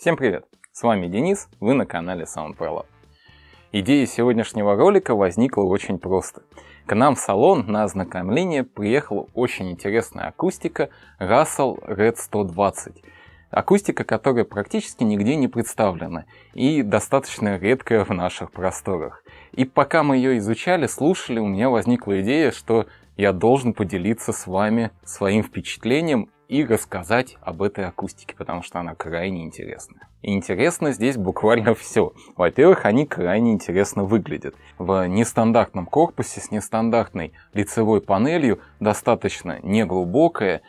Всем привет! С вами Денис, вы на канале SoundProLab. Идея сегодняшнего ролика возникла очень просто. К нам в салон на ознакомление приехала очень интересная акустика Russell Red 120. Акустика, которая практически нигде не представлена и достаточно редкая в наших просторах. И пока мы ее изучали, слушали, у меня возникла идея, что я должен поделиться с вами своим впечатлением и рассказать об этой акустике, потому что она крайне интересная. И интересно здесь буквально все. Во-первых, они крайне интересно выглядят. В нестандартном корпусе с нестандартной лицевой панелью, достаточно неглубокая,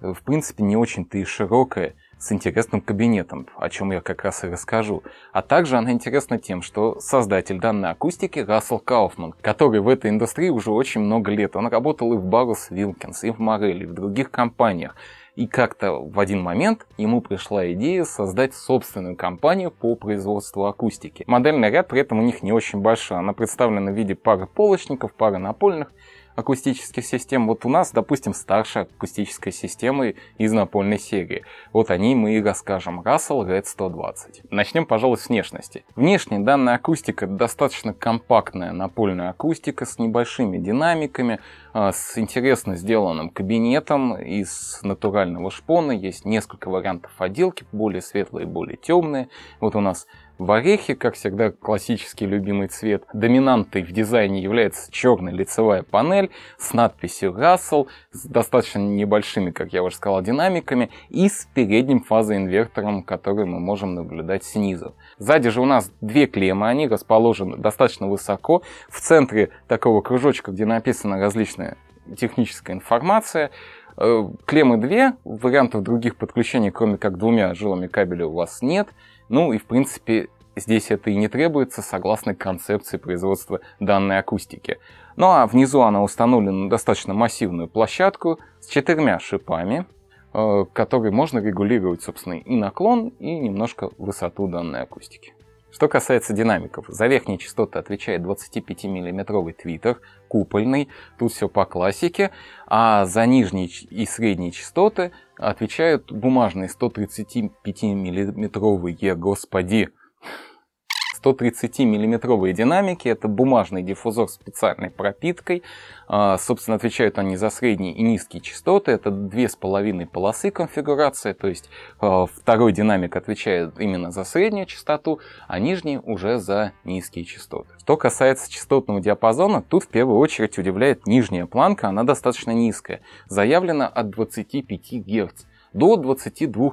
в принципе не очень-то и широкая, с интересным кабинетом, о чем я как раз и расскажу. А также она интересна тем, что создатель данной акустики Рассел Кауфман, который в этой индустрии уже очень много лет. Он работал и в Барус Вилкинс, и в Морелли, и в других компаниях. И как-то в один момент ему пришла идея создать собственную компанию по производству акустики. Модельный ряд при этом у них не очень большой. Она представлена в виде пары полочников, пары напольных акустических систем. Вот у нас, допустим, старшая акустическая система из напольной серии. Вот о ней мы и расскажем. Russell Red 120. Начнем, пожалуй, с внешности. Внешне данная акустика достаточно компактная напольная акустика с небольшими динамиками, а, с интересно сделанным кабинетом из натурального шпона. Есть несколько вариантов отделки, более светлые, более темные. Вот у нас в орехе, как всегда, классический любимый цвет. Доминантой в дизайне является черная лицевая панель с надписью Russell, с достаточно небольшими, как я уже сказал, динамиками и с передним фазоинвертором, который мы можем наблюдать снизу. Сзади же у нас две клеммы, они расположены достаточно высоко. В центре такого кружочка, где написано различные техническая информация. Э, клеммы две, вариантов других подключений, кроме как двумя жилами кабеля у вас нет. Ну и в принципе здесь это и не требуется, согласно концепции производства данной акустики. Ну а внизу она установлена на достаточно массивную площадку с четырьмя шипами, э, которые можно регулировать, собственно, и наклон, и немножко высоту данной акустики. Что касается динамиков, за верхние частоты отвечает 25-миллиметровый твиттер, купольный, тут все по классике, а за нижние и средние частоты отвечают бумажные 135-миллиметровые, господи, 130 миллиметровые динамики. Это бумажный диффузор с специальной пропиткой. А, собственно, отвечают они за средние и низкие частоты. Это две с половиной полосы конфигурация, то есть а, второй динамик отвечает именно за среднюю частоту, а нижний уже за низкие частоты. Что касается частотного диапазона, тут в первую очередь удивляет нижняя планка, она достаточно низкая. Заявлена от 25 Гц до 22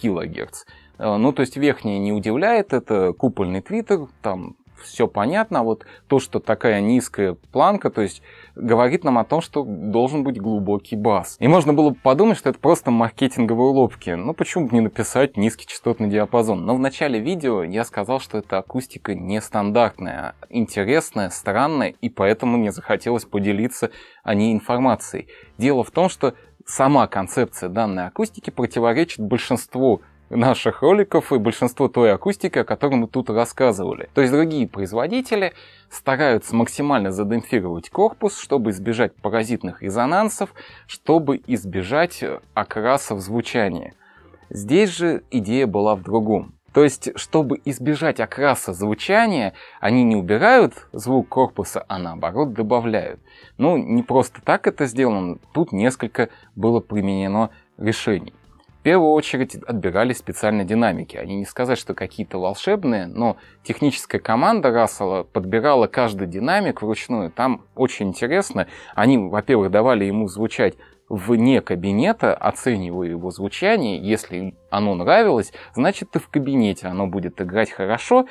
кГц. Э, ну, то есть верхняя не удивляет, это купольный твиттер, там все понятно, а вот то, что такая низкая планка, то есть говорит нам о том, что должен быть глубокий бас. И можно было бы подумать, что это просто маркетинговые уловки. Ну почему бы не написать низкий частотный диапазон? Но в начале видео я сказал, что эта акустика нестандартная, интересная, странная, и поэтому мне захотелось поделиться о ней информацией. Дело в том, что сама концепция данной акустики противоречит большинству наших роликов и большинство той акустики, о которой мы тут рассказывали. То есть другие производители стараются максимально задемпфировать корпус, чтобы избежать паразитных резонансов, чтобы избежать э, окрасов звучания. Здесь же идея была в другом. То есть, чтобы избежать окраса звучания, они не убирают звук корпуса, а наоборот добавляют. Ну, не просто так это сделано, тут несколько было применено решений. В первую очередь отбирались специальные динамики. Они не сказать, что какие-то волшебные, но техническая команда Рассела подбирала каждый динамик вручную. Там очень интересно. Они, во-первых, давали ему звучать вне кабинета, оценивая его звучание. Если оно нравилось, значит, ты в кабинете, оно будет играть хорошо.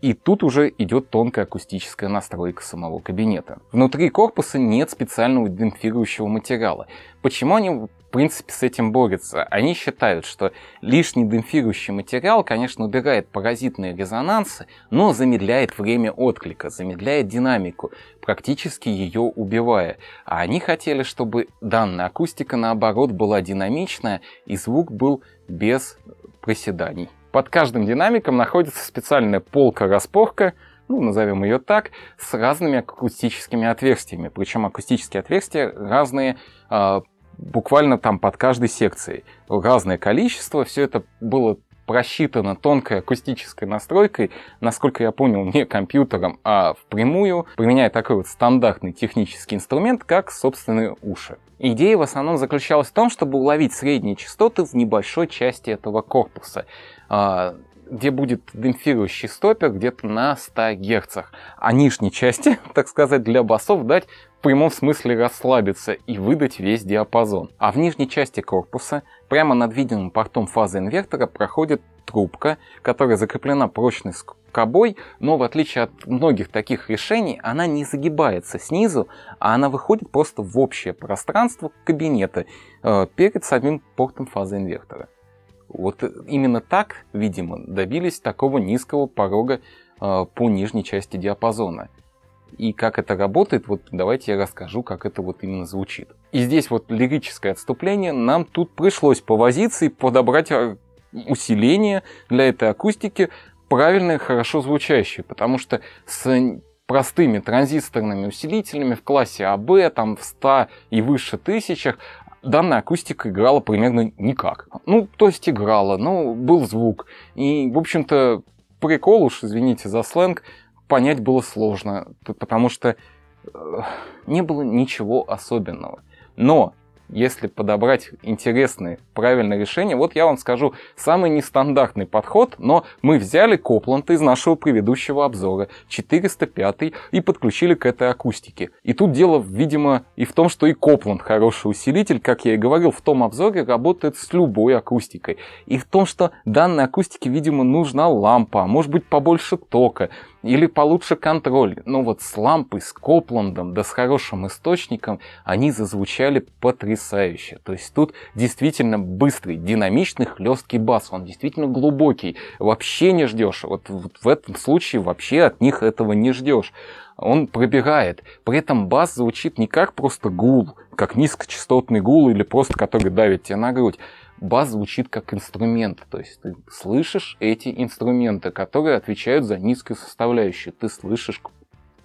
И тут уже идет тонкая акустическая настройка самого кабинета. Внутри корпуса нет специального демпфирующего материала. Почему они принципе с этим борется. Они считают, что лишний демпфирующий материал, конечно, убирает паразитные резонансы, но замедляет время отклика, замедляет динамику, практически ее убивая. А они хотели, чтобы данная акустика, наоборот, была динамичная и звук был без проседаний. Под каждым динамиком находится специальная полка-распорка, ну, назовем ее так, с разными акустическими отверстиями. Причем акустические отверстия разные э, буквально там под каждой секцией. Разное количество, все это было просчитано тонкой акустической настройкой, насколько я понял, не компьютером, а впрямую, применяя такой вот стандартный технический инструмент, как собственные уши. Идея в основном заключалась в том, чтобы уловить средние частоты в небольшой части этого корпуса. А, где будет демпфирующий стопер где-то на 100 Гц. А нижней части, так сказать, для басов дать в прямом смысле расслабиться и выдать весь диапазон. А в нижней части корпуса прямо над видимым портом фазы инвертора проходит трубка, которая закреплена прочной скобой, но в отличие от многих таких решений, она не загибается снизу, а она выходит просто в общее пространство кабинета э, перед самим портом фазы инвертора. Вот э, именно так, видимо, добились такого низкого порога э, по нижней части диапазона. И как это работает, вот давайте я расскажу, как это вот именно звучит. И здесь вот лирическое отступление. Нам тут пришлось повозиться и подобрать э, усиление для этой акустики, правильное, хорошо звучащее, потому что с простыми транзисторными усилителями в классе АБ, там в 100 и выше тысячах, данная акустика играла примерно никак. Ну, то есть играла, ну, был звук. И, в общем-то, прикол уж, извините за сленг, понять было сложно, потому что э, не было ничего особенного. Но если подобрать интересные, правильные решения. Вот я вам скажу самый нестандартный подход, но мы взяли Копланд из нашего предыдущего обзора, 405 и подключили к этой акустике. И тут дело, видимо, и в том, что и Копланд хороший усилитель, как я и говорил, в том обзоре работает с любой акустикой. И в том, что данной акустике, видимо, нужна лампа, а может быть побольше тока, или получше контроль. но ну вот с лампой, с Копландом, да с хорошим источником они зазвучали потрясающе. То есть тут действительно быстрый, динамичный, хлесткий бас. Он действительно глубокий. Вообще не ждешь. Вот, вот в этом случае вообще от них этого не ждешь он пробегает, При этом бас звучит не как просто гул, как низкочастотный гул или просто который давит тебе на грудь, бас звучит как инструмент, то есть ты слышишь эти инструменты, которые отвечают за низкую составляющую, ты слышишь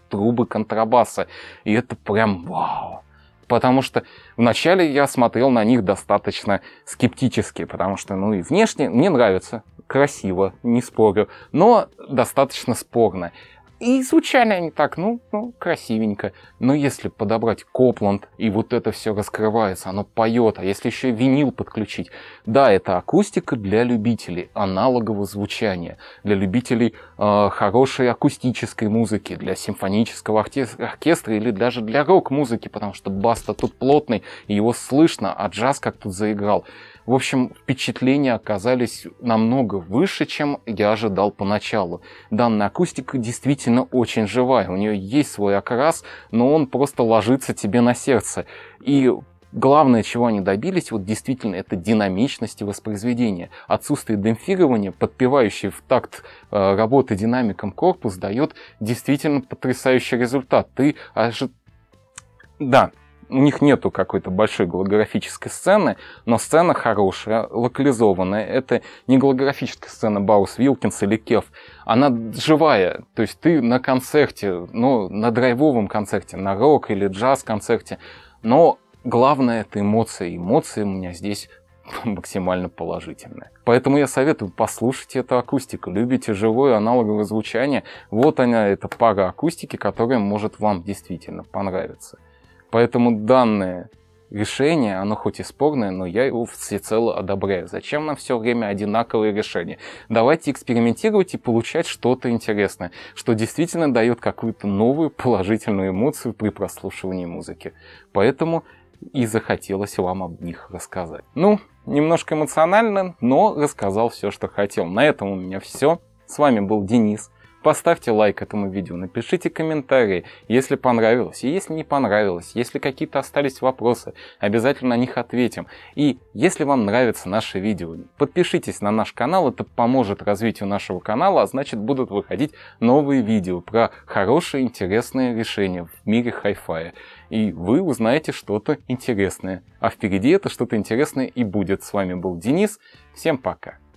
трубы контрабаса, и это прям вау. Потому что вначале я смотрел на них достаточно скептически, потому что, ну и внешне мне нравится, красиво, не спорю, но достаточно спорно. И звучали они так, ну, ну, красивенько. Но если подобрать Копланд, и вот это все раскрывается, оно поет, а если еще винил подключить. Да, это акустика для любителей аналогового звучания, для любителей э, хорошей акустической музыки, для симфонического оркестра или даже для рок-музыки, потому что бас-то тут плотный, и его слышно, а джаз как тут заиграл. В общем, впечатления оказались намного выше, чем я ожидал поначалу. Данная акустика действительно очень живая, у нее есть свой окрас, но он просто ложится тебе на сердце. И Главное, чего они добились, вот действительно, это динамичности воспроизведения. Отсутствие демпфирования, подпевающий в такт э, работы динамиком корпус, дает действительно потрясающий результат. Ты ожи... Да, у них нету какой-то большой голографической сцены, но сцена хорошая, локализованная. Это не голографическая сцена Баус Вилкинс или Кев. Она живая. То есть ты на концерте, ну, на драйвовом концерте, на рок или джаз-концерте. Но главное это эмоции. Эмоции у меня здесь максимально положительная. Поэтому я советую послушать эту акустику. Любите живое аналоговое звучание? Вот она, эта пара акустики, которая может вам действительно понравиться. Поэтому данное решение, оно хоть и спорное, но я его всецело одобряю. Зачем нам все время одинаковые решения? Давайте экспериментировать и получать что-то интересное, что действительно дает какую-то новую положительную эмоцию при прослушивании музыки. Поэтому и захотелось вам об них рассказать. Ну, немножко эмоционально, но рассказал все, что хотел. На этом у меня все. С вами был Денис. Поставьте лайк этому видео, напишите комментарии, если понравилось, и если не понравилось, если какие-то остались вопросы, обязательно на них ответим. И если вам нравится наше видео, подпишитесь на наш канал, это поможет развитию нашего канала, а значит будут выходить новые видео про хорошие интересные решения в мире хай-фая. И вы узнаете что-то интересное. А впереди это что-то интересное и будет. С вами был Денис. Всем пока.